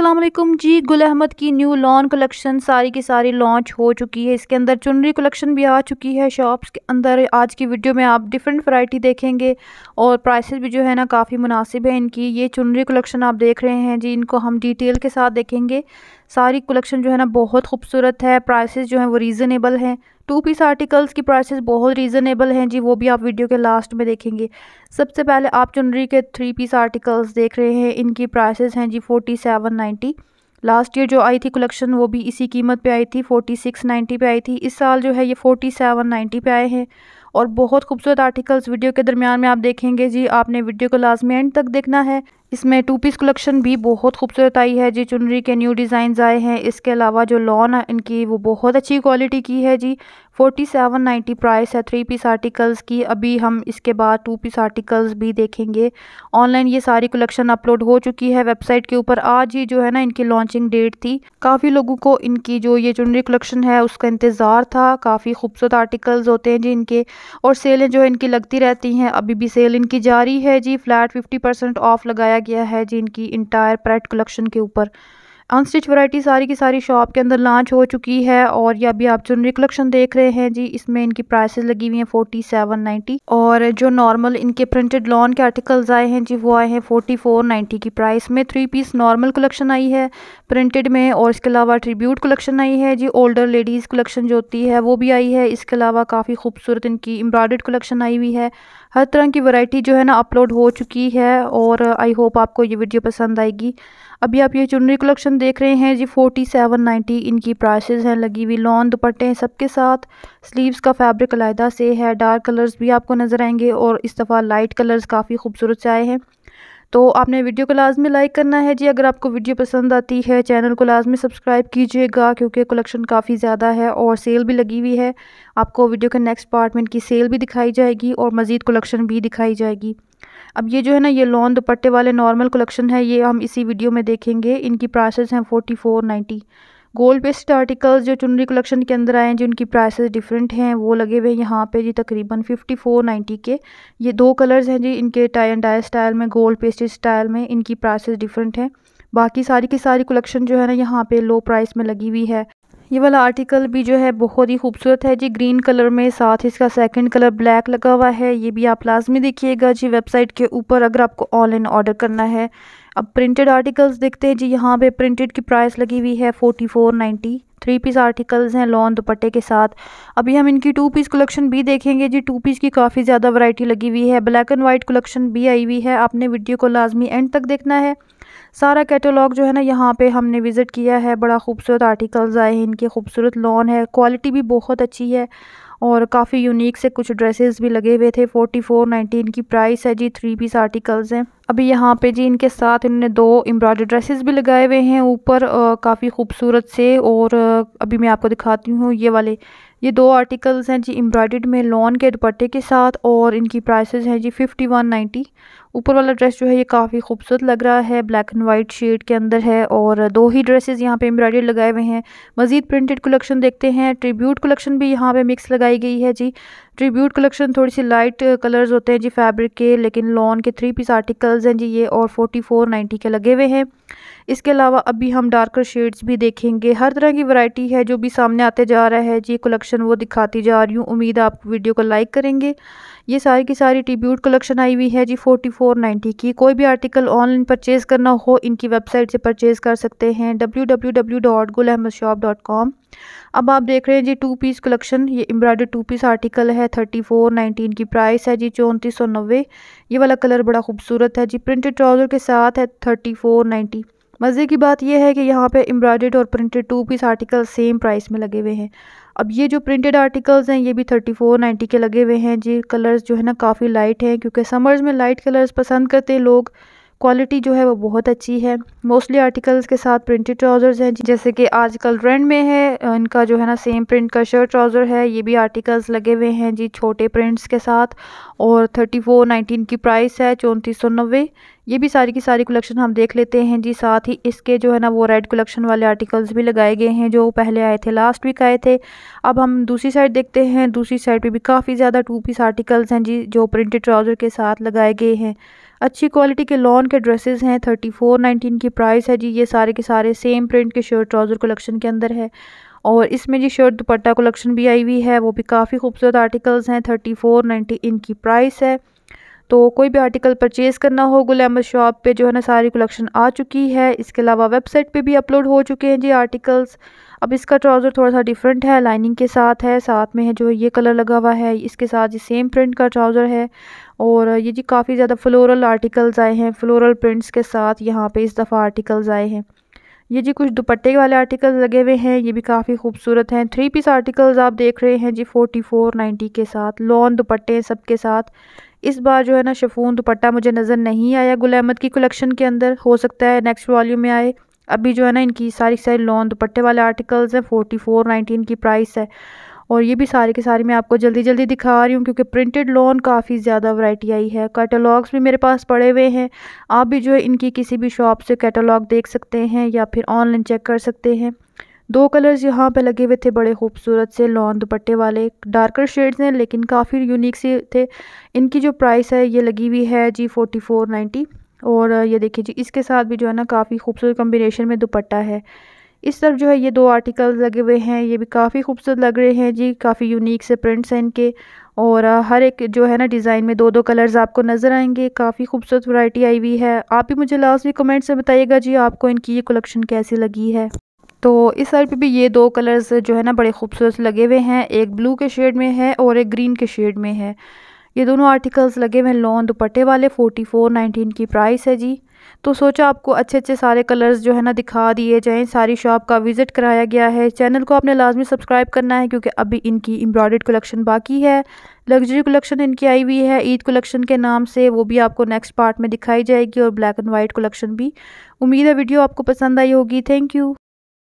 असलम जी गुल अहमद की new lawn collection सारी की सारी लॉन्च हो चुकी है इसके अंदर चुनरी कलेक्शन भी आ चुकी है शॉप्स के अंदर आज की वीडियो में आप डिफरेंट वैरायटी देखेंगे और प्राइसेस भी जो है ना काफ़ी मुनासिब है इनकी ये चुनरी कलेक्शन आप देख रहे हैं जी इनको हम डिटेल के साथ देखेंगे सारी कलेक्शन जो है ना बहुत खूबसूरत है प्राइसेस जो है वो रीज़नेबल हैं टू पीस आर्टिकल्स की प्राइसेस बहुत रीज़नेबल हैं जी वो भी आप वीडियो के लास्ट में देखेंगे सबसे पहले आप चुनरी के थ्री पीस आर्टिकल्स देख रहे हैं इनकी प्राइसेस हैं जी forty seven ninety last year जो आई थी कलेक्शन वो भी इसी कीमत पे आई थी फोर्टी सिक्स नाइन्टी पर आई थी इस साल जो है ये फोर्टी सेवन नाइन्टी पर आए हैं और बहुत खूबसूरत आर्टिकल्स वीडियो के दरमियान में आप देखेंगे जी आपने वीडियो को लास्ट में एंड तक देखना है इसमें टू पीस कलेक्शन भी बहुत खूबसूरत आई है जी चुनरी के न्यू डिज़ाइन आए हैं इसके अलावा जो लॉन इनकी वो बहुत अच्छी क्वालिटी की है जी फोर्टी सेवन नाइन्टी प्राइस है थ्री पीस आर्टिकल्स की अभी हम इसके बाद टू पीस आर्टिकल्स भी देखेंगे ऑनलाइन ये सारी कलेक्शन अपलोड हो चुकी है वेबसाइट के ऊपर आज ही जो है ना इनकी लॉन्चिंग डेट थी काफ़ी लोगों को इनकी जो ये चुनरी कलेक्शन है उसका इंतज़ार था काफ़ी खूबसूरत आर्टिकल्स होते हैं जी इनके और सेलें जो है इनकी लगती रहती हैं अभी भी सेल इनकी जारी है जी फ्लैट फिफ्टी परसेंट ऑफ लगाया गया है जिनकी इंटायर प्राइट कलेक्शन के ऊपर अनस्टिच वैरायटी सारी की सारी शॉप के अंदर लॉन्च हो चुकी है और ये अभी आप चुनरी कलेक्शन देख रहे हैं जी इसमें इनकी प्राइसेस लगी हुई हैं फोर्टी सेवन नाइन्टी और जो नॉर्मल इनके प्रिंटेड लॉन के आर्टिकल्स आए हैं जी वो आए हैं फोर्टी फोर नाइन्टी की प्राइस में थ्री पीस नॉर्मल कलेक्शन आई है प्रिंटेड में और इसके अलावा ट्रिब्यूट कलेक्शन आई है जी ओल्डर लेडीज़ कलेक्शन जो होती है वो भी आई है इसके अलावा काफ़ी खूबसूरत इनकी एम्ब्रॉयड कलेक्शन आई हुई है हर तरह की वैरायटी जो है ना अपलोड हो चुकी है और आई होप आपको ये वीडियो पसंद आएगी अभी आप ये चुनरी कलेक्शन देख रहे हैं जी फोर्टी सेवन नाइन्टी इनकी प्राइसेस हैं लगी हुई लॉन दुपट्टे हैं सबके साथ स्लीव्स का फैब्रिक अलायदा से है डार्क कलर्स भी आपको नज़र आएंगे और इस दफ़ा लाइट कलर्स काफ़ी खूबसूरत से आए हैं तो आपने वीडियो को लाजमी लाइक करना है जी अगर आपको वीडियो पसंद आती है चैनल को लाजमी सब्सक्राइब कीजिएगा क्योंकि कलेक्शन काफ़ी ज़्यादा है और सेल भी लगी हुई है आपको वीडियो के नेक्स्ट पार्ट में इनकी सेल भी दिखाई जाएगी और मज़ीद कलेक्शन भी दिखाई जाएगी अब ये जो है ना ये लॉन दुपट्टे वाले नॉर्मल कलेक्शन है ये हम इसी वीडियो में देखेंगे इनकी प्राइसेस हैं forty four ninety gold paste articles जो चुनरी कलेक्शन के अंदर आए हैं जिनकी प्राइसेस डिफरेंट हैं वो लगे हुए हैं यहाँ पे जी तकरीबन फिफ्टी फोर नाइन्टी के ये दो कलर्स हैं जी इनके टाई एंड डाई स्टाइल में गोल्ड पेस्ट स्टाइल में इनकी प्राइसेस डिफरेंट हैं बाकी सारी की सारी कलेक्शन जो है ना यहाँ पे लो प्राइस में लगी हुई है ये वाला आर्टिकल भी जो है बहुत ही खूबसूरत है जी ग्रीन कलर में साथ इसका सेकंड कलर ब्लैक लगा हुआ है ये भी आप लाजमी देखिएगा जी वेबसाइट के ऊपर अगर आपको ऑनलाइन ऑर्डर करना है अब प्रिंटेड आर्टिकल्स देखते हैं जी यहाँ पे प्रिंटेड की प्राइस लगी हुई है forty four ninety three piece articles हैं लॉन दुपट्टे के साथ अभी हम इनकी टू पीस कलेक्शन भी देखेंगे जी टू पीस की काफ़ी ज़्यादा वराइटी लगी हुई है ब्लैक एंड वाइट कलेक्शन भी आई हुई है आपने वीडियो को लाजमी एंड तक देखना है सारा कैटलॉग जो है ना यहाँ पे हमने विज़िट किया है बड़ा खूबसूरत आर्टिकल्स आए हैं इनके खूबसूरत लॉन है क्वालिटी भी बहुत अच्छी है और काफ़ी यूनिक से कुछ ड्रेसेस भी लगे हुए थे फोर्टी फोर नाइन्टी इनकी प्राइस है जी थ्री पीस आर्टिकल्स हैं अभी यहाँ पे जी इनके साथ इन्होंने दो एम्ब्रॉयडर ड्रेसेस भी लगाए हुए हैं ऊपर काफ़ी खूबसूरत से और अभी मैं आपको दिखाती हूँ ये वाले ये दो आर्टिकल्स हैं जी एम्ब्रॉयड में लॉन के दुपट्टे के साथ और इनकी प्राइसेस हैं जी फिफ्टी वन नाइन्टी ऊपर वाला ड्रेस जो है ये काफ़ी खूबसूरत लग रहा है ब्लैक एंड वाइट शेड के अंदर है और दो ही ड्रेसेस यहाँ पे एम्ब्रॉयड लगाए हुए हैं मज़ीद प्रिंटेड कलेक्शन देखते हैं ट्रिब्यूट कलेक्शन भी यहाँ पे मिक्स लगाई गई है जी ट्रिब्यूट कलेक्शन थोड़ी सी लाइट कलर्स होते हैं जी फैब्रिक के लेकिन लॉन के थ्री पीस आर्टिकल्स हैं जी ये और फोर्टी फोर नाइन्टी के लगे हुए हैं इसके अलावा अभी हम डार्कर शेड्स भी देखेंगे हर तरह की वैरायटी है जो भी सामने आते जा रहा है जी कलेक्शन कलेक्शन वो दिखाती जा रही हूँ उम्मीद आप वीडियो को लाइक करेंगे ये सारी की सारी ट्रिब्यूट कलेक्शन आई हुई है जी फोर्टी फोर नाइन्टी की कोई भी आर्टिकल ऑनलाइन परचेज़ करना हो इनकी वेबसाइट से परचेज़ कर सकते हैं डब्ल्यू डब्ल्यू डब्ल्यू डॉट गुल अहमद शॉप डॉट कॉम अब आप देख रहे हैं जी टू पीस कलेक्शन ये एम्ब्रॉयडर टू पीस आर्टिकल है थर्टी फोर नाइनटीन की प्राइस है जी चौंतीस सौ नब्बे ये वाला कलर बड़ा खूबसूरत है जी प्रिंटेड ट्राउज़र के साथ है थर्टी फोर नाइन्टी मज़े की बात यह है कि यहाँ पे एम्ब्रॉयडर्ड और printed two piece article same price में लगे हुए हैं अब ये जो प्रिंटेड आर्टिकल्स हैं ये भी थर्टी फोर नाइन्टी के लगे हुए हैं जी कलर्स जो है ना काफ़ी लाइट हैं क्योंकि समर्स में लाइट कलर्स पसंद करते हैं लोग क्वालिटी जो है वो बहुत अच्छी है मोस्टली आर्टिकल्स के साथ प्रिंटेड ट्राउज़र्स हैं जैसे कि आजकल ट्रेंड में है इनका जो है ना सेम प्रिंट का शर्ट ट्राउज़र है ये भी आर्टिकल्स लगे हुए हैं जी छोटे प्रिंट्स के साथ और थर्टी फोर नाइनटीन की प्राइस है चौंतीस सौ नब्बे ये भी सारी की सारी कलेक्शन हम देख लेते हैं जी साथ ही इसके जो है ना वो रेड कलेक्शन वाले आर्टिकल्स भी लगाए गए हैं जो पहले आए थे लास्ट वीक आए थे अब हम दूसरी साइड देखते हैं दूसरी साइड पे भी काफ़ी ज़्यादा टू पीस आर्टिकल्स हैं जी जो प्रिंटेड ट्राउज़र के साथ लगाए गए हैं अच्छी क्वालिटी के लॉन के ड्रेसेस हैं थर्टी फोर नाइनटीन की प्राइस है जी ये सारे के सारे सेम प्रिंट के शर्ट ट्राउज़र कलेक्शन के अंदर है और इसमें जी शर्ट दुपट्टा कलेक्शन भी आई हुई है वो भी काफ़ी खूबसूरत आर्टिकल्स हैं थर्टी फोर नाइन्टी इनकी प्राइस है तो कोई भी आर्टिकल परचेज़ करना हो गुल अहमद शॉप पे जो है ना सारी कलेक्शन आ चुकी है इसके अलावा वेबसाइट पे भी अपलोड हो चुके हैं जी आर्टिकल्स अब इसका ट्राउज़र थोड़ा सा डिफरेंट है लाइनिंग के साथ है साथ में है जो ये कलर लगा हुआ है इसके साथ ये सेम प्रिंट का ट्राउज़र है और ये जी काफ़ी ज़्यादा फ्लोरल आर्टिकल्स आए हैं फ्लोरल प्रिंट्स के साथ यहाँ पर इस दफ़ा आर्टिकल्स आए हैं ये जी कुछ दुपट्टे वाले आर्टिकल्स लगे हुए हैं ये भी काफ़ी खूबसूरत हैं थ्री पीस आर्टिकल्स आप देख रहे हैं जी फोर्टी फोर नाइन्टी के साथ लॉन दुपट्टे सबके साथ इस बार जो है ना शफून दुपट्टा मुझे नज़र नहीं आया गुल अहमद की कलेक्शन के अंदर हो सकता है नेक्स्ट वॉल्यूम में आए अभी जो है ना इनकी सारी सारी लॉन दुपट्टे वाले आर्टिकल्स हैं फोर्टी फोर नाइनटीन इनकी प्राइस है और ये भी सारे के सारे मैं आपको जल्दी जल्दी दिखा रही हूँ क्योंकि प्रिंटेड लॉन काफ़ी ज़्यादा वैरायटी आई है कैटलॉग्स भी मेरे पास पड़े हुए हैं आप भी जो है इनकी किसी भी शॉप से कैटलॉग देख सकते हैं या फिर ऑनलाइन चेक कर सकते हैं दो कलर्स यहाँ पे लगे हुए थे बड़े खूबसूरत से लॉन दुपट्टे वाले डार्कर शेड्स हैं लेकिन काफ़ी यूनिक से थे इनकी जो प्राइस है ये लगी हुई है जी फोर्टी फोर नाइन्टी और ये देखिए जी इसके साथ भी जो है ना काफ़ी खूबसूरत कम्बिनेशन में दुपट्टा है इस तरफ जो है ये दो आर्टिकल लगे हुए हैं ये भी काफ़ी खूबसूरत लग रहे हैं जी काफ़ी यूनिक से प्रिंट्स हैं इनके और हर एक जो है ना डिज़ाइन में दो दो कलर्स आपको नज़र आएंगे काफ़ी खूबसूरत वैरायटी आई हुई है आप ही मुझे लास्ट भी कमेंट्स में बताइएगा जी आपको इनकी ये कलेक्शन कैसी लगी है तो इस साइड पे भी ये दो कलर्स जो है ना बड़े खूबसूरत लगे हुए हैं एक ब्लू के शेड में है और एक ग्रीन के शेड में है ये दोनों आर्टिकल्स लगे हुए हैं लॉन् दुपट्टे वाले फोर्टी फोर नाइनटीन की प्राइस है जी तो सोचा आपको अच्छे अच्छे सारे कलर्स जो है ना दिखा दिए जाएँ सारी शॉप का विज़िट कराया गया है चैनल को आपने लाजमी सब्सक्राइब करना है क्योंकि अभी इनकी एम्ब्रॉयड कलेक्शन बाकी है लग्जरी कलेक्शन इनकी आई हुई है ईद कलेक्शन के नाम से वो भी आपको नेक्स्ट पार्ट में दिखाई जाएगी और ब्लैक एंड वाइट कलेक्शन भी उम्मीद है वीडियो आपको पसंद आई होगी थैंक यू